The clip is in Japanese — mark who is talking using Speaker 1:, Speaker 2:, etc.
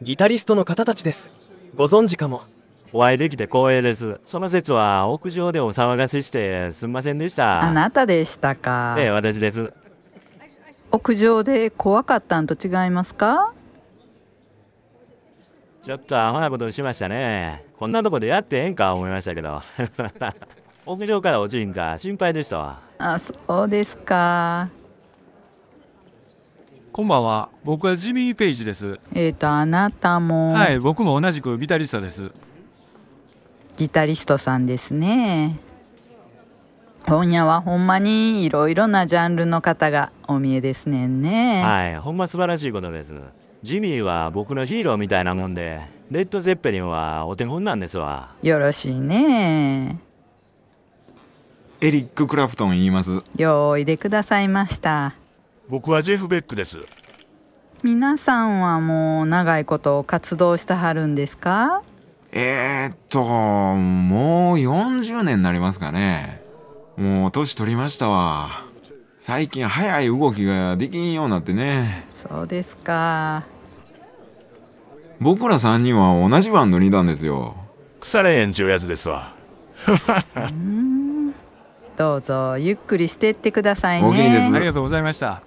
Speaker 1: ギタリストの方たちですご存知かもお会いできて光栄ですその説は屋上でお騒がせしてすみませんでしたあ
Speaker 2: なたでしたかええ
Speaker 1: 私です
Speaker 2: 屋上で怖かったんと違いますか
Speaker 1: ちょっとアホなことしましたねこんなとこでやってええんか思いましたけど 屋上から落ちんか心配でしたわ
Speaker 2: あそうですか
Speaker 1: こんばんは。僕はジミー・ペイジです。
Speaker 2: えっ、ー、と、あなたも。は
Speaker 1: い、僕も同じくギタリストで
Speaker 2: す。ギタリストさんですね。今夜はほんまにいろいろなジャンルの方がお見えですねんね。はい、ほん
Speaker 1: ま素晴らしいことです。ジミーは僕のヒーローみたいなもんで、レッド・ゼッペリンはお手本なんですわ。
Speaker 2: よろしいね。
Speaker 1: エリッ
Speaker 3: ク・クラプトン言います。
Speaker 2: 用意でくださいました。
Speaker 3: 僕はジェフ・ベックです
Speaker 2: 皆さんはもう長いこと活動してはるんですか
Speaker 3: えー、っともう40年になりますかねもう年取りましたわ最近早い動きができんようになってね
Speaker 2: そうですか
Speaker 3: 僕ら3人は同じバンドにいたんですよ腐れへんちゅうやつですわ
Speaker 2: どうぞゆっくりしてってくださいねおおきにですあり
Speaker 3: がとうございました